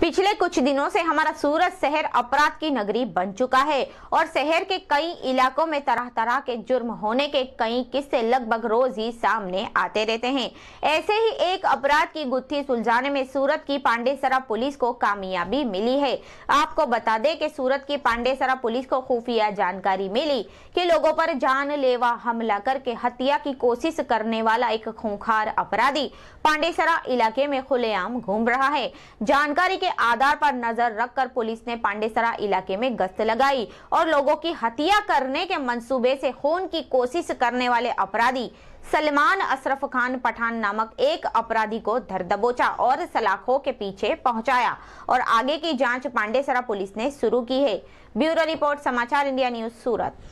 पिछले कुछ दिनों से हमारा सूरत शहर अपराध की नगरी बन चुका है और शहर के कई इलाकों में तरह तरह के जुर्म होने के कई किस्से लगभग रोज ही सामने आते रहते हैं ऐसे ही एक अपराध की गुत्थी सुलझाने में सूरत की पांडेसरा पुलिस को कामयाबी मिली है आपको बता दें कि सूरत की पांडेसरा पुलिस को खुफिया जानकारी मिली की लोगों पर जानलेवा हमला करके हत्या की कोशिश करने वाला एक खूंखार अपराधी पांडेसरा इलाके में खुलेआम घूम रहा है जानकारी के आधार पर नजर रखकर पुलिस ने पांडेसरा इलाके में गश्त लगाई और लोगों की हत्या करने के मंसूबे से खून की कोशिश करने वाले अपराधी सलमान अशरफ खान पठान नामक एक अपराधी को धर दबोचा और सलाखों के पीछे पहुंचाया और आगे की जांच पांडेसरा पुलिस ने शुरू की है ब्यूरो रिपोर्ट समाचार इंडिया न्यूज सूरत